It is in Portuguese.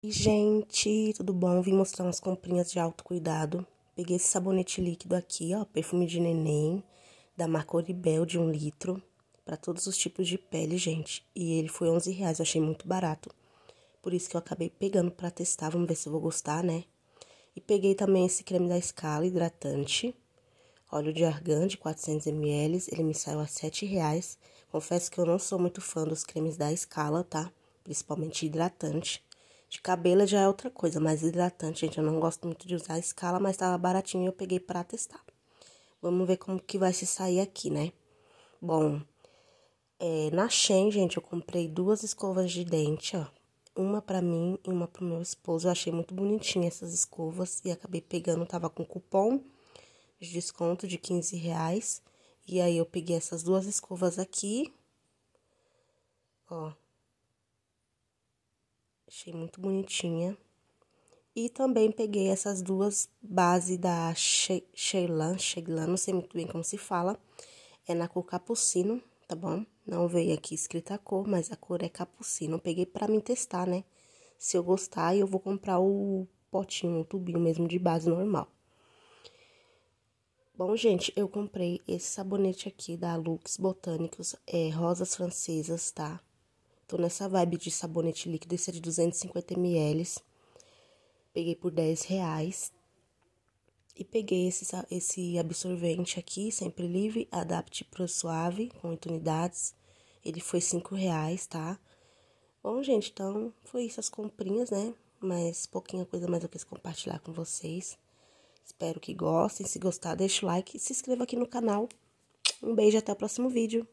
E, gente, tudo bom? Vim mostrar umas comprinhas de autocuidado. Peguei esse sabonete líquido aqui, ó, perfume de neném, da marca Oribel, de um litro, para todos os tipos de pele, gente. E ele foi 11 reais, eu achei muito barato. Por isso que eu acabei pegando para testar, vamos ver se eu vou gostar, né? E peguei também esse creme da Scala, hidratante, óleo de argan de 400ml, ele me saiu a 7 reais. Confesso que eu não sou muito fã dos cremes da Scala, tá? Principalmente hidratante. De cabelo já é outra coisa, mas hidratante, gente, eu não gosto muito de usar a escala, mas tava baratinho e eu peguei para testar. Vamos ver como que vai se sair aqui, né? Bom, é, na Shein, gente, eu comprei duas escovas de dente, ó. Uma para mim e uma pro meu esposo. Eu achei muito bonitinha essas escovas e acabei pegando, tava com cupom de desconto de 15 reais. E aí eu peguei essas duas escovas aqui, ó, Achei muito bonitinha. E também peguei essas duas bases da She Sheilan, Sheilan, não sei muito bem como se fala. É na cor capucino, tá bom? Não veio aqui escrita a cor, mas a cor é capucino. Peguei para mim testar, né? Se eu gostar, eu vou comprar o potinho, o tubinho mesmo de base normal. Bom, gente, eu comprei esse sabonete aqui da Lux Botânicos, é, rosas francesas, tá? Tô nessa vibe de sabonete líquido, esse é de 250 ml. Peguei por 10 reais. E peguei esse, esse absorvente aqui, sempre livre, Adapt Pro Suave, com 8 unidades. Ele foi 5 reais, tá? Bom, gente, então foi isso as comprinhas, né? Mas pouquinha coisa mais eu quis compartilhar com vocês. Espero que gostem. Se gostar, deixa o like e se inscreva aqui no canal. Um beijo até o próximo vídeo.